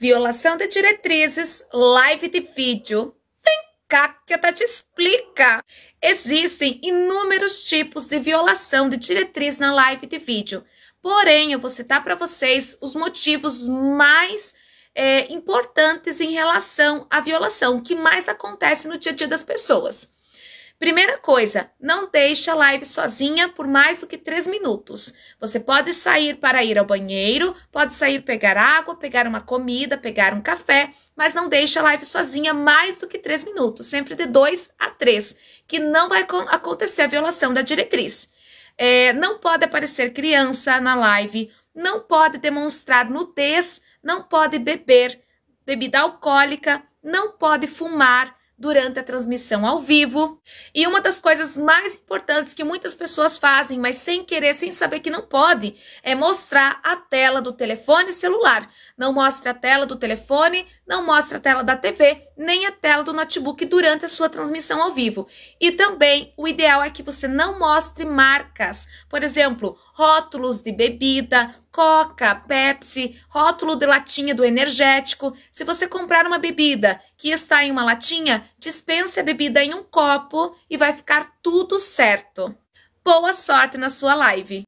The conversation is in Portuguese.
Violação de diretrizes, live de vídeo. Vem cá que a Tati tá explica. Existem inúmeros tipos de violação de diretriz na live de vídeo. Porém, eu vou citar para vocês os motivos mais é, importantes em relação à violação, o que mais acontece no dia a dia das pessoas. Primeira coisa, não deixe a live sozinha por mais do que 3 minutos. Você pode sair para ir ao banheiro, pode sair pegar água, pegar uma comida, pegar um café, mas não deixe a live sozinha mais do que 3 minutos, sempre de 2 a 3, que não vai acontecer a violação da diretriz. É, não pode aparecer criança na live, não pode demonstrar nudez, não pode beber bebida alcoólica, não pode fumar, durante a transmissão ao vivo. E uma das coisas mais importantes que muitas pessoas fazem, mas sem querer, sem saber que não pode, é mostrar a tela do telefone celular. Não mostre a tela do telefone, não mostre a tela da TV, nem a tela do notebook durante a sua transmissão ao vivo. E também o ideal é que você não mostre marcas, por exemplo, rótulos de bebida, Coca, Pepsi, rótulo de latinha do energético. Se você comprar uma bebida que está em uma latinha, dispense a bebida em um copo e vai ficar tudo certo. Boa sorte na sua live!